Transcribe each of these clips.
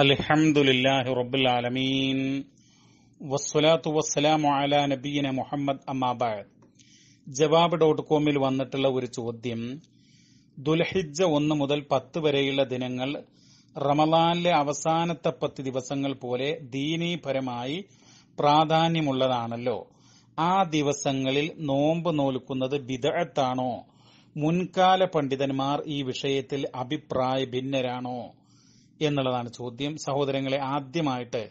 അൽഹംദുലില്ലാഹി لله ആലമീൻ വസ്സലാത്തു വസ്സലാമു അലാ على മുഹമ്മദ് محمد ജവാബ് ഡോട്ട് കോമിൽ വന്നിട്ടുള്ള ഒരു ചോദ്യം ദുൽഹിജ ഒന്ന് മുതൽ പത്ത് വരെയുള്ള ദിനങ്ങൾ റമലാനിലെ അവസാനത്തെ പത്ത് ദിവസങ്ങൾ പോലെ ദീനീപരമായി പ്രാധാന്യമുള്ളതാണല്ലോ ആ ദിവസങ്ങളിൽ നോമ്പ് നോൽക്കുന്നത് വിദഗത്താണോ മുൻകാല പണ്ഡിതന്മാർ ഈ വിഷയത്തിൽ അഭിപ്രായ ഭിന്നരാണോ എന്നുള്ളതാണ് ചോദ്യം സഹോദരങ്ങളെ ആദ്യമായിട്ട്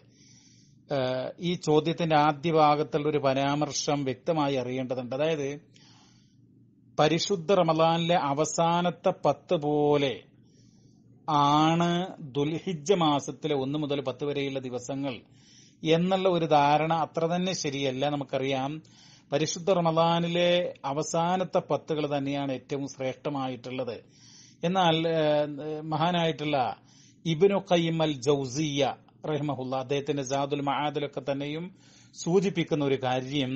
ഈ ചോദ്യത്തിന്റെ ആദ്യ ഭാഗത്തുള്ള ഒരു പരാമർശം വ്യക്തമായി അറിയേണ്ടതുണ്ട് അതായത് പരിശുദ്ധ റമദാനിലെ അവസാനത്തെ പത്ത് പോലെ ആണ് ദുൽഹിജ മാസത്തിലെ ഒന്ന് മുതൽ പത്ത് വരെയുള്ള ദിവസങ്ങൾ എന്നുള്ള ഒരു ധാരണ അത്ര തന്നെ ശരിയല്ല നമുക്കറിയാം പരിശുദ്ധ റമദാനിലെ അവസാനത്തെ പത്തുകൾ തന്നെയാണ് ഏറ്റവും ശ്രേഷ്ഠമായിട്ടുള്ളത് എന്നാൽ മഹാനായിട്ടുള്ള ഇബിനു കയ്യമൽ ജൗസിയ റഹ്മഹുല്ല അദ്ദേഹത്തിന്റെ ജാദുൽ മഹാദിലൊക്കെ തന്നെയും സൂചിപ്പിക്കുന്ന ഒരു കാര്യം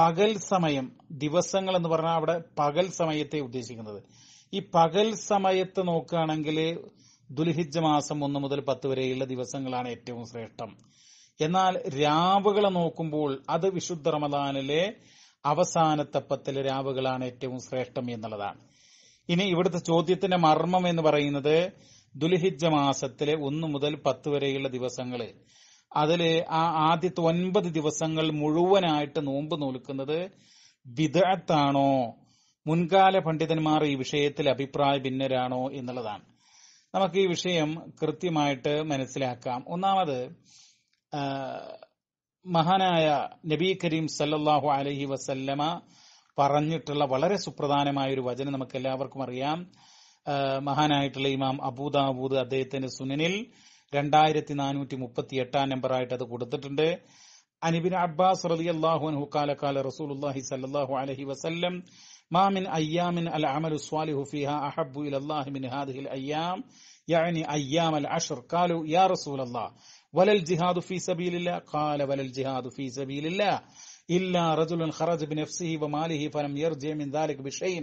പകൽ സമയം ദിവസങ്ങൾ എന്ന് പറഞ്ഞാൽ അവിടെ പകൽ സമയത്തെ ഉദ്ദേശിക്കുന്നത് ഈ പകൽ സമയത്ത് നോക്കുകയാണെങ്കിൽ ദുൽഹിജ മാസം ഒന്ന് മുതൽ പത്ത് വരെയുള്ള ദിവസങ്ങളാണ് ഏറ്റവും ശ്രേഷ്ഠം എന്നാൽ രാവുകളെ നോക്കുമ്പോൾ അത് വിശുദ്ധ റമദാനിലെ അവസാനത്തെ രാവുകളാണ് ഏറ്റവും ശ്രേഷ്ഠം എന്നുള്ളതാണ് ഇനി ഇവിടുത്തെ ചോദ്യത്തിന്റെ മർമ്മം എന്ന് പറയുന്നത് ദുലിഹിജ മാസത്തിലെ ഒന്ന് മുതൽ പത്ത് വരെയുള്ള ദിവസങ്ങൾ അതിൽ ആ ആദ്യത്തെ ഒൻപത് ദിവസങ്ങൾ മുഴുവനായിട്ട് നോമ്പ് നോൽക്കുന്നത് വിദഗത്താണോ മുൻകാല പണ്ഡിതന്മാർ ഈ വിഷയത്തിൽ അഭിപ്രായ ഭിന്നരാണോ എന്നുള്ളതാണ് നമുക്ക് ഈ വിഷയം കൃത്യമായിട്ട് മനസ്സിലാക്കാം ഒന്നാമത് മഹാനായ നബി കരീം സല്ലാഹു അലഹി വസല്ലമ പറഞ്ഞിട്ടുള്ള വളരെ സുപ്രധാനമായ ഒരു വചനം നമുക്ക് എല്ലാവർക്കും അറിയാം മഹാനായിട്ടുള്ള ഇമാം അബൂദാബൂദ് അദ്ദേഹത്തിന്റെ സുനനിൽ രണ്ടായിരത്തി നാനൂറ്റി മുപ്പത്തി എട്ടാം നമ്പറായിട്ട് അത് കൊടുത്തിട്ടുണ്ട് അനിബിൻ അബ്ബാസ് റലി അള്ളാഹു അനഹു കാലക്കാല റസൂൽ സല്ലാഹു അലഹി വസ്ല്ലം മാമിൻ അയ്യാമിൻ അൽ അമലു സ്വാലി ഹുഫിഹ അഹബു ഇലാഹിമിൻ ഹാദിഹിൽ അയ്യാം يعني أيام العشر قالوا يا رسول الله ولا الجهاد في سبيل الله قال ولا الجهاد في سبيل الله إلا رجل خرج بنفسه وماله فلم يرجع من ذلك بشيء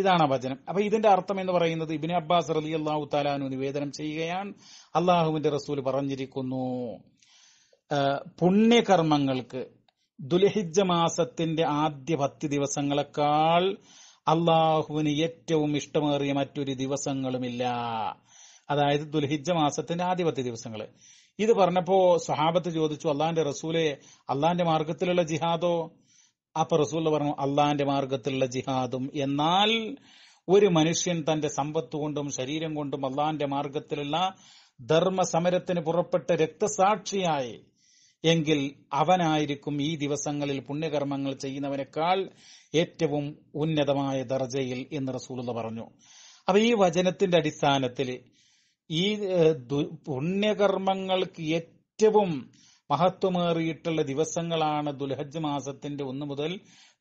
ഇതാണ് ആ വചനം അപ്പൊ ഇതിന്റെ അർത്ഥം എന്ന് പറയുന്നത് ഇബിൻ അബ്ബാസ് അലി അള്ളാഹു താലാനു നിവേദനം ചെയ്യുകയാണ് അള്ളാഹുവിന്റെ റസൂൽ പറഞ്ഞിരിക്കുന്നു പുണ്യകർമ്മങ്ങൾക്ക് ദുലഹിജ മാസത്തിന്റെ ആദ്യ പത്ത് ദിവസങ്ങളെക്കാൾ അള്ളാഹുവിന് ഏറ്റവും ഇഷ്ടമേറിയ മറ്റൊരു ദിവസങ്ങളുമില്ല അതായത് ദുൽഹിജ മാസത്തിന്റെ പത്ത് ദിവസങ്ങൾ ഇത് പറഞ്ഞപ്പോ സഹാബത്ത് ചോദിച്ചു അള്ളാഹിന്റെ റസൂലെ അള്ളാഹിന്റെ മാർഗത്തിലുള്ള ജിഹാദോ അപ്പൊ റസൂൽ പറഞ്ഞു അള്ളാന്റെ മാർഗത്തിലുള്ള ജിഹാദും എന്നാൽ ഒരു മനുഷ്യൻ തന്റെ സമ്പത്ത് കൊണ്ടും ശരീരം കൊണ്ടും അള്ളാന്റെ മാർഗത്തിലുള്ള ധർമ്മ സമരത്തിന് പുറപ്പെട്ട രക്തസാക്ഷിയായി എങ്കിൽ അവനായിരിക്കും ഈ ദിവസങ്ങളിൽ പുണ്യകർമ്മങ്ങൾ ചെയ്യുന്നവനേക്കാൾ ഏറ്റവും ഉന്നതമായ ദർജയിൽ എന്ന് റസൂലത പറഞ്ഞു അപ്പൊ ഈ വചനത്തിന്റെ അടിസ്ഥാനത്തിൽ ഈ പുണ്യകർമ്മങ്ങൾക്ക് ഏറ്റവും മഹത്വമേറിയിട്ടുള്ള ദിവസങ്ങളാണ് ദുൽഹജ് മാസത്തിന്റെ ഒന്ന് മുതൽ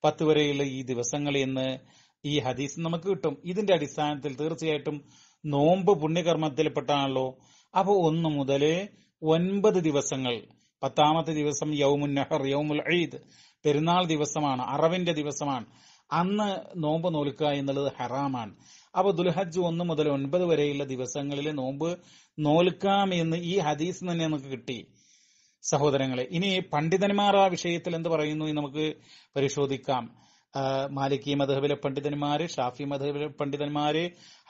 പത്ത് വരെയുള്ള ഈ ദിവസങ്ങൾ എന്ന് ഈ ഹദീസ് നമുക്ക് കിട്ടും ഇതിന്റെ അടിസ്ഥാനത്തിൽ തീർച്ചയായിട്ടും നോമ്പ് പുണ്യകർമ്മത്തിൽപ്പെട്ടാണല്ലോ അപ്പോൾ ഒന്ന് മുതൽ ഒൻപത് ദിവസങ്ങൾ പത്താമത്തെ ദിവസം യൗമുൻ നഹർ യൗമുൽ ഈദ് പെരുന്നാൾ ദിവസമാണ് അറവിന്റെ ദിവസമാണ് അന്ന് നോമ്പ് നോൽക്കുക എന്നുള്ളത് ഹറാമാണ് അപ്പൊ ദുൽഹജ് ഒന്ന് മുതൽ ഒൻപത് വരെയുള്ള ദിവസങ്ങളിൽ നോമ്പ് നോൽക്കാം എന്ന് ഈ ഹദീസ് തന്നെ നമുക്ക് കിട്ടി സഹോദരങ്ങളെ ഇനി പണ്ഡിതന്മാർ ആ വിഷയത്തിൽ എന്ത് പറയുന്നു നമുക്ക് പരിശോധിക്കാം മാലിക്കി മധബിലെ പണ്ഡിതന്മാര് ഷാഫി മധബിലെ പണ്ഡിതന്മാര്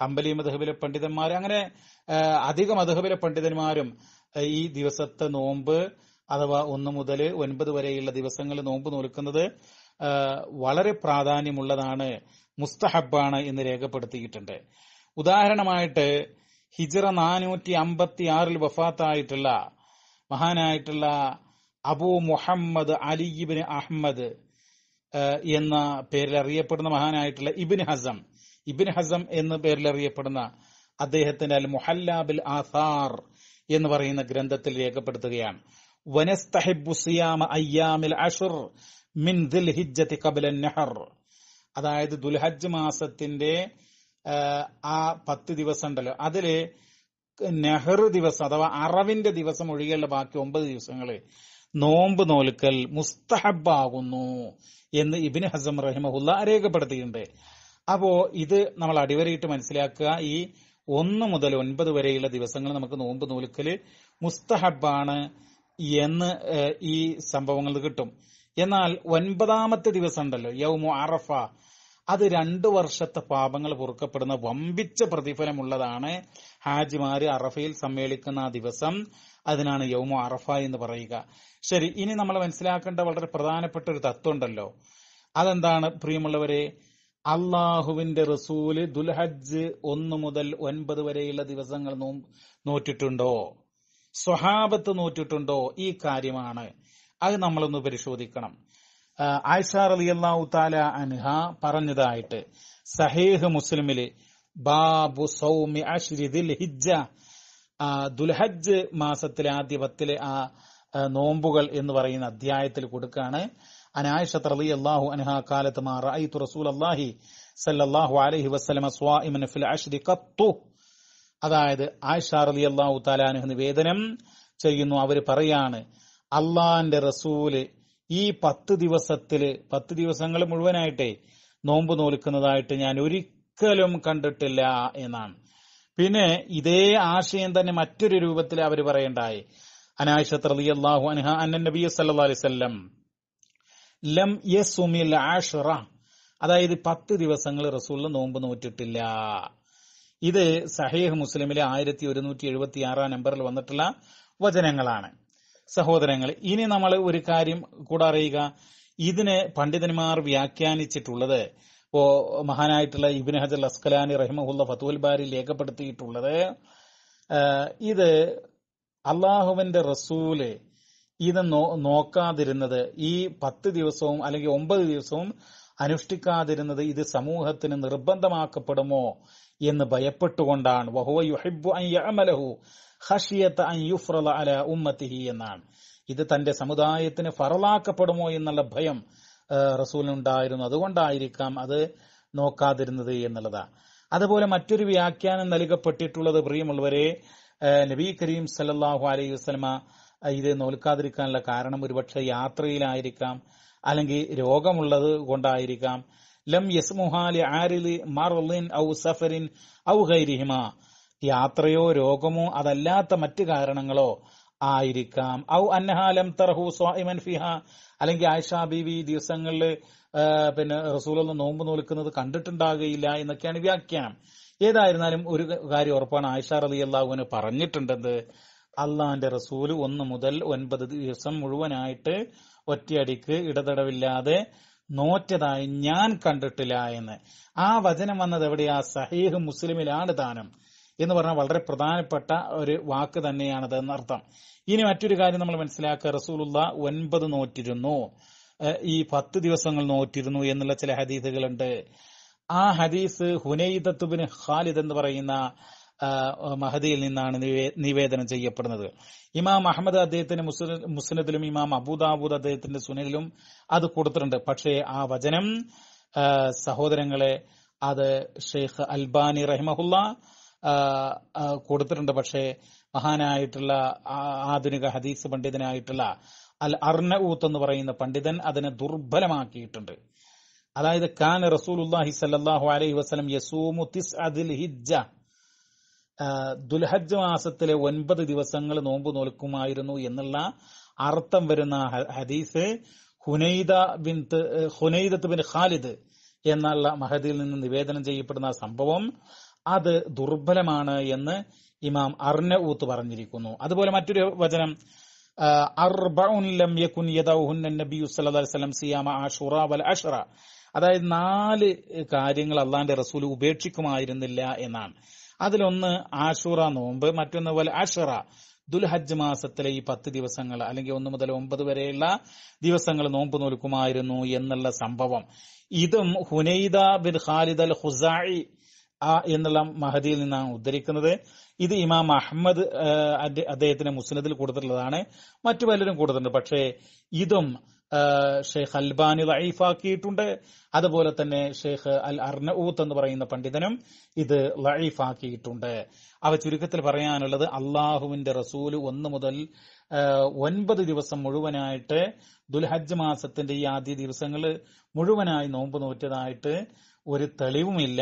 ഹംബലി മധബിലെ പണ്ഡിതന്മാര് അങ്ങനെ അധിക മധബിലെ പണ്ഡിതന്മാരും ഈ ദിവസത്തെ നോമ്പ് അഥവാ ഒന്ന് മുതൽ ഒൻപത് വരെയുള്ള ദിവസങ്ങളിൽ നോമ്പ് നോൽക്കുന്നത് വളരെ പ്രാധാന്യമുള്ളതാണ് മുസ്തഹബാണ് എന്ന് രേഖപ്പെടുത്തിയിട്ടുണ്ട് ഉദാഹരണമായിട്ട് ഹിജറ നാനൂറ്റി അമ്പത്തി ആറിൽ വഫാത്തായിട്ടുള്ള മഹാനായിട്ടുള്ള അബൂ മുഹമ്മദ് അലി ഇബിന് അഹമ്മദ് എന്ന പേരിൽ അറിയപ്പെടുന്ന മഹാനായിട്ടുള്ള ഇബിൻ ഹസം ഇബിൻ ഹസം എന്ന പേരിൽ അറിയപ്പെടുന്ന അദ്ദേഹത്തിന്റെ അൽ മുഹല്ലാബിൽ ആസാർ എന്ന് പറയുന്ന ഗ്രന്ഥത്തിൽ രേഖപ്പെടുത്തുകയാണ് സിയാമ അയ്യാമിൽ മിൻ അതായത് ദുൽഹജ് മാസത്തിന്റെ ആ പത്ത് ദിവസം ഉണ്ടല്ലോ അതില് നെഹ്റു ദിവസം അഥവാ അറവിന്റെ ദിവസം ഒഴികെയുള്ള ബാക്കി ഒമ്പത് ദിവസങ്ങളെ നോമ്പ് നോൽക്കൽ മുസ്തഹബാകുന്നു എന്ന് ഇബിൻ ഹസം റഹിമഹുല്ല രേഖപ്പെടുത്തിയിട്ടുണ്ട് അപ്പോ ഇത് നമ്മൾ അടിവരയിട്ട് മനസ്സിലാക്കുക ഈ ഒന്ന് മുതൽ ഒൻപത് വരെയുള്ള ദിവസങ്ങൾ നമുക്ക് നോമ്പ് നോൽക്കല് മുസ്തഹബാണ് എന്ന് ഈ സംഭവങ്ങൾ കിട്ടും എന്നാൽ ഒൻപതാമത്തെ ദിവസം ഉണ്ടല്ലോ യൗമു അറഫ അത് രണ്ടു വർഷത്തെ പാപങ്ങൾ പൊറുക്കപ്പെടുന്ന വമ്പിച്ച പ്രതിഫലമുള്ളതാണ് ഹാജിമാർ അറഫയിൽ സമ്മേളിക്കുന്ന ആ ദിവസം അതിനാണ് യൗമു അറഫ എന്ന് പറയുക ശരി ഇനി നമ്മൾ മനസ്സിലാക്കേണ്ട വളരെ പ്രധാനപ്പെട്ട ഒരു തത്വം ഉണ്ടല്ലോ അതെന്താണ് പ്രിയമുള്ളവരെ അള്ളാഹുവിന്റെ റസൂല് ദുൽഹജ് ഒന്ന് മുതൽ ഒൻപത് വരെയുള്ള ദിവസങ്ങൾ നോറ്റിട്ടുണ്ടോ സ്വഹാബത്ത് നോറ്റിട്ടുണ്ടോ ഈ കാര്യമാണ് അത് നമ്മളൊന്ന് പരിശോധിക്കണം ആയിഷ റളിയല്ലാഹു താല അൻഹ പറഞ്ഞതായിട്ട് സഹേഹ് മുസ്ലിമില് ബാബു സൗമി അഷ്രിദിൽ ഹിജ്ജ ദുൽഹജ്ജ് മാസത്തിലെ ആദ്യ പത്തിലെ ആ നോമ്പുകൾ എന്ന് പറയുന്ന അധ്യായത്തിൽ കൊടുക്കാണ് അനായിഷത്ത് റലി അള്ളാഹു അനഹ കാലത്ത് മാ റഅയ്തു റസൂൽ അല്ലാഹി സല്ലല്ലാഹു അലൈഹി വസല്ലമ സ്വാഇമൻ ഫിൽ അഷ്രി ഖത്തു അതായത് ആയിഷ റലി അള്ളാഹു തലാനുഹ നിവേദനം ചെയ്യുന്നു അവർ പറയാണ് അള്ളാന്റെ റസൂല് ഈ പത്ത് ദിവസത്തിൽ പത്ത് ദിവസങ്ങൾ മുഴുവനായിട്ടേ നോമ്പ് നോൽക്കുന്നതായിട്ട് ഞാൻ ഒരിക്കലും കണ്ടിട്ടില്ല എന്നാണ് പിന്നെ ഇതേ ആശയം തന്നെ മറ്റൊരു രൂപത്തിൽ അവർ പറയണ്ടായി അനായിഷത്ത് അനഹ അന്ന നബി സല്ലാ അലൈവല്ലം ലം യസുമിൽ ആഷറ അതായത് പത്ത് ദിവസങ്ങൾ റസൂലിൽ നോമ്പ് നോറ്റിട്ടില്ല ഇത് സഹേഹ് മുസ്ലിമിലെ ആയിരത്തി ഒരുന്നൂറ്റി എഴുപത്തി ആറാം നമ്പറിൽ വന്നിട്ടുള്ള വചനങ്ങളാണ് സഹോദരങ്ങളെ ഇനി നമ്മൾ ഒരു കാര്യം കൂടെ അറിയുക ഇതിനെ പണ്ഡിതന്മാർ വ്യാഖ്യാനിച്ചിട്ടുള്ളത് ഇപ്പോ മഹാനായിട്ടുള്ള ഇബിൻ ഹജൽ അസ്കലാനി റഹിമഹുല്ല ഫത്തുൽ ബാരി രേഖപ്പെടുത്തിയിട്ടുള്ളത് ഇത് അള്ളാഹുവിന്റെ റസൂല് ഇത് നോക്കാതിരുന്നത് ഈ പത്ത് ദിവസവും അല്ലെങ്കിൽ ഒമ്പത് ദിവസവും അനുഷ്ഠിക്കാതിരുന്നത് ഇത് സമൂഹത്തിന് നിർബന്ധമാക്കപ്പെടുമോ എന്ന് ഭയപ്പെട്ടുകൊണ്ടാണ് വഹുവ യുഹിബു അൻ ഹഷിയത്ത് അൻ യുഫ്രല അല ഉമ്മത്തിഹി എന്നാണ് ഇത് തന്റെ സമുദായത്തിന് ഫറലാക്കപ്പെടുമോ എന്നുള്ള ഭയം റസൂലിനുണ്ടായിരുന്നു അതുകൊണ്ടായിരിക്കാം അത് നോക്കാതിരുന്നത് എന്നുള്ളതാണ് അതുപോലെ മറ്റൊരു വ്യാഖ്യാനം നൽകപ്പെട്ടിട്ടുള്ളത് പ്രിയമുള്ളവരെ നബി കരീം സല്ലാഹു അലൈഹി വസ്ലമ ഇത് നോൽക്കാതിരിക്കാനുള്ള കാരണം ഒരുപക്ഷെ യാത്രയിലായിരിക്കാം അല്ലെങ്കിൽ രോഗമുള്ളത് കൊണ്ടായിരിക്കാം ലം യസ്മുഹാലി ആരിൽ മർലിൻ ഔ സഫറിൻ ഔ ഹൈരിഹിമ യാത്രയോ രോഗമോ അതല്ലാത്ത മറ്റു കാരണങ്ങളോ ആയിരിക്കാം ഔ അന്നഹാലം തർഹു സ്വാഇമൻ ഫിഹ അല്ലെങ്കിൽ ആയിഷാ ബീവി ദിവസങ്ങളിൽ പിന്നെ റസൂലൊന്ന് നോമ്പ് നോൽക്കുന്നത് കണ്ടിട്ടുണ്ടാകുകയില്ല എന്നൊക്കെയാണ് വ്യാഖ്യാനം ഏതായിരുന്നാലും ഒരു കാര്യം ഉറപ്പാണ് ആയിഷാ റലി അള്ളാഹുവിന് പറഞ്ഞിട്ടുണ്ടെന്ന് അള്ളാഹിന്റെ റസൂല് ഒന്ന് മുതൽ ഒൻപത് ദിവസം മുഴുവനായിട്ട് ഒറ്റയടിക്ക് ഇടതടവില്ലാതെ നോറ്റതായി ഞാൻ കണ്ടിട്ടില്ല എന്ന് ആ വചനം വന്നത് എവിടെയാ സഹീഹ് മുസ്ലിമിലാണ് താനും എന്ന് പറഞ്ഞാൽ വളരെ പ്രധാനപ്പെട്ട ഒരു വാക്ക് തന്നെയാണത് എന്നർത്ഥം ഇനി മറ്റൊരു കാര്യം നമ്മൾ മനസ്സിലാക്കുക റസൂലുള്ള ഒൻപത് നോറ്റിരുന്നു ഈ പത്ത് ദിവസങ്ങൾ നോറ്റിരുന്നു എന്നുള്ള ചില ഹദീസുകളുണ്ട് ആ ഹദീസ് ഹുനൈദത്തുബിന് ഖാലിദ് എന്ന് പറയുന്ന മഹദിയിൽ നിന്നാണ് നിവേദനം ചെയ്യപ്പെടുന്നത് ഇമാം അഹമ്മദ് അദ്ദേഹത്തിന്റെ മുസ്നദിലും ഇമാം അബൂദാബൂദ് അദ്ദേഹത്തിന്റെ സുനിലും അത് കൊടുത്തിട്ടുണ്ട് പക്ഷേ ആ വചനം സഹോദരങ്ങളെ അത് ഷെയ്ഖ് അൽബാനി റഹിമഹുല്ല കൊടുത്തിട്ടുണ്ട് പക്ഷേ മഹാനായിട്ടുള്ള ആധുനിക ഹദീസ് പണ്ഡിതനായിട്ടുള്ള അൽ ഊത്ത് എന്ന് പറയുന്ന പണ്ഡിതൻ അതിനെ ദുർബലമാക്കിയിട്ടുണ്ട് അതായത് ഖാൻ റസൂൽ സല്ലാഹു അലൈഹി വസ്ലം യസൂമു തിസ് അതിൽ ഹിജ്ജ ദുൽഹജ് മാസത്തിലെ ഒൻപത് ദിവസങ്ങൾ നോമ്പ് നോൽക്കുമായിരുന്നു എന്നുള്ള അർത്ഥം വരുന്ന ഹദീസ് ഹുനൈദ ബിൻ ഹുനൈദത്ത് ബിൻ ഖാലിദ് എന്നുള്ള മഹദിയിൽ നിന്ന് നിവേദനം ചെയ്യപ്പെടുന്ന സംഭവം അത് ദുർബലമാണ് എന്ന് ഇമാം ഊത്ത് പറഞ്ഞിരിക്കുന്നു അതുപോലെ മറ്റൊരു വചനം അതായത് നാല് കാര്യങ്ങൾ അള്ളാന്റെ റസൂൽ ഉപേക്ഷിക്കുമായിരുന്നില്ല എന്നാണ് അതിലൊന്ന് ആഷുറ നോമ്പ് മറ്റൊന്ന് വൽ അഷറ ദുൽഹജ്ജ് മാസത്തിലെ ഈ പത്ത് ദിവസങ്ങൾ അല്ലെങ്കിൽ ഒന്ന് മുതൽ ഒമ്പത് വരെയുള്ള ദിവസങ്ങൾ നോമ്പ് നോൽക്കുമായിരുന്നു എന്നുള്ള സംഭവം ഇതും ഹുനൈദ ബിൻ ഖാലിദ് അൽ ഹുസായി ആ എന്നുള്ള മഹദിയിൽ നിന്നാണ് ഉദ്ധരിക്കുന്നത് ഇത് ഇമാം അഹമ്മദ് അദ്ദേഹത്തിന് മുസ്ലിദിൽ കൊടുത്തിട്ടുള്ളതാണ് മറ്റു പലരും കൊടുത്തിട്ടുണ്ട് പക്ഷേ ഇതും ഷെയ്ഖ് അൽബാനി ലൈഫാക്കിയിട്ടുണ്ട് അതുപോലെ തന്നെ ഷെയ്ഖ് അൽ അർണൂത്ത് എന്ന് പറയുന്ന പണ്ഡിതനും ഇത് ലൈഫാക്കിയിട്ടുണ്ട് അവ ചുരുക്കത്തിൽ പറയാനുള്ളത് അള്ളാഹുവിന്റെ റസൂല് ഒന്ന് മുതൽ ഒൻപത് ദിവസം മുഴുവനായിട്ട് ദുൽഹജ്ജ് മാസത്തിന്റെ ഈ ആദ്യ ദിവസങ്ങൾ മുഴുവനായി നോമ്പ് നോറ്റതായിട്ട് ഒരു തെളിവുമില്ല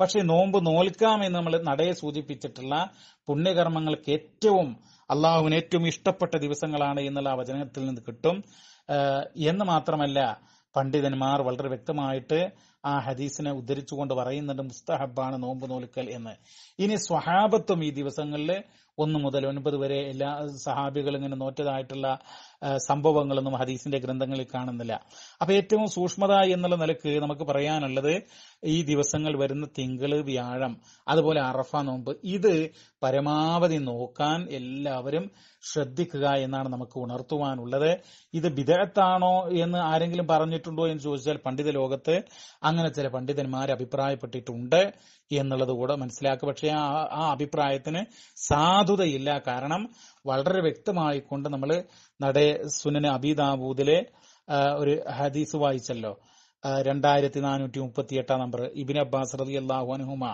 പക്ഷെ നോമ്പ് നോൽക്കാമെന്ന് നമ്മൾ നടയെ സൂചിപ്പിച്ചിട്ടുള്ള പുണ്യകർമ്മങ്ങൾക്ക് ഏറ്റവും അള്ളാഹുവിന് ഏറ്റവും ഇഷ്ടപ്പെട്ട ദിവസങ്ങളാണ് എന്നുള്ള വചനത്തിൽ നിന്ന് കിട്ടും എന്ന് മാത്രമല്ല പണ്ഡിതന്മാർ വളരെ വ്യക്തമായിട്ട് ആ ഹദീസിനെ ഉദ്ധരിച്ചുകൊണ്ട് പറയുന്നുണ്ട് മുസ്തഹബാണ് നോമ്പ് നോൽക്കൽ എന്ന് ഇനി സ്വഹാബത്വം ഈ ദിവസങ്ങളിൽ ഒന്ന് മുതൽ ഒൻപത് വരെ എല്ലാ സഹാബികളും ഇങ്ങനെ നോറ്റതായിട്ടുള്ള സംഭവങ്ങളൊന്നും ഹദീസിന്റെ ഗ്രന്ഥങ്ങളിൽ കാണുന്നില്ല അപ്പൊ ഏറ്റവും സൂക്ഷ്മത എന്നുള്ള നിലക്ക് നമുക്ക് പറയാനുള്ളത് ഈ ദിവസങ്ങൾ വരുന്ന തിങ്കൾ വ്യാഴം അതുപോലെ അറഫ നോമ്പ് ഇത് പരമാവധി നോക്കാൻ എല്ലാവരും ശ്രദ്ധിക്കുക എന്നാണ് നമുക്ക് ഉണർത്തുവാനുള്ളത് ഇത് വിദഗത്താണോ എന്ന് ആരെങ്കിലും പറഞ്ഞിട്ടുണ്ടോ എന്ന് ചോദിച്ചാൽ പണ്ഡിത ലോകത്ത് അങ്ങനെ ചില പണ്ഡിതന്മാർ അഭിപ്രായപ്പെട്ടിട്ടുണ്ട് എന്നുള്ളത് കൂടെ മനസ്സിലാക്കുക പക്ഷേ ആ ആ അഭിപ്രായത്തിന് സാധുതയില്ല കാരണം വളരെ വ്യക്തമായിക്കൊണ്ട് നമ്മൾ നടേ സുനൻ അബിദാബൂദിലെ ഒരു ഹദീസ് വായിച്ചല്ലോ രണ്ടായിരത്തി നാനൂറ്റി മുപ്പത്തി എട്ടാം നമ്പർ ഇബിൻ അബ്ബാസ് റതി അള്ളാഹുഅനുഹുമ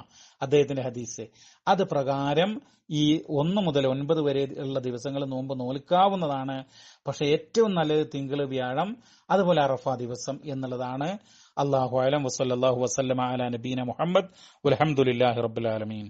അദ്ദേഹത്തിന്റെ ഹദീസ് അത് പ്രകാരം ഈ ഒന്ന് മുതൽ ഒൻപത് വരെ ഉള്ള ദിവസങ്ങൾ നോമ്പ് നോൽക്കാവുന്നതാണ് പക്ഷെ ഏറ്റവും നല്ലത് തിങ്കൾ വ്യാഴം അതുപോലെ അറഫ ദിവസം എന്നുള്ളതാണ് അള്ളാഹു അലം വസ്ലാഹു വസ്ലമ അല നബീന മുഹമ്മദ് അലഹമുല്ലാഹി റബുലാലമീൻ